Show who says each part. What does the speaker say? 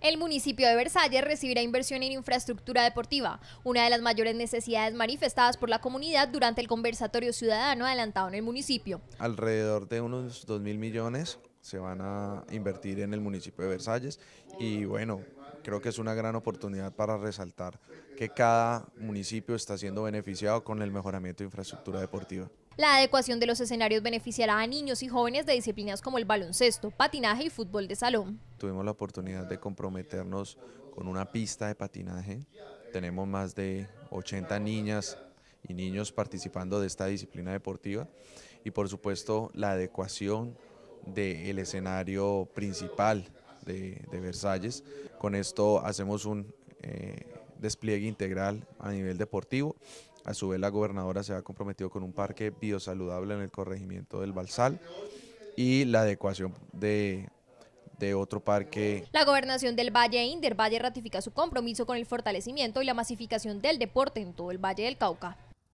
Speaker 1: El municipio de Versalles recibirá inversión en infraestructura deportiva, una de las mayores necesidades manifestadas por la comunidad durante el conversatorio ciudadano adelantado en el municipio.
Speaker 2: Alrededor de unos 2.000 mil millones se van a invertir en el municipio de Versalles y bueno, Creo que es una gran oportunidad para resaltar que cada municipio está siendo beneficiado con el mejoramiento de infraestructura deportiva.
Speaker 1: La adecuación de los escenarios beneficiará a niños y jóvenes de disciplinas como el baloncesto, patinaje y fútbol de salón.
Speaker 2: Tuvimos la oportunidad de comprometernos con una pista de patinaje. Tenemos más de 80 niñas y niños participando de esta disciplina deportiva y por supuesto la adecuación del escenario principal de, de Versalles con esto hacemos un eh, despliegue integral a nivel deportivo. A su vez, la gobernadora se ha comprometido con un parque biosaludable en el corregimiento del Balsal y la adecuación de otro parque.
Speaker 1: La gobernación del Valle Inder Valle ratifica su compromiso con el fortalecimiento y la masificación del deporte en todo el Valle del Cauca.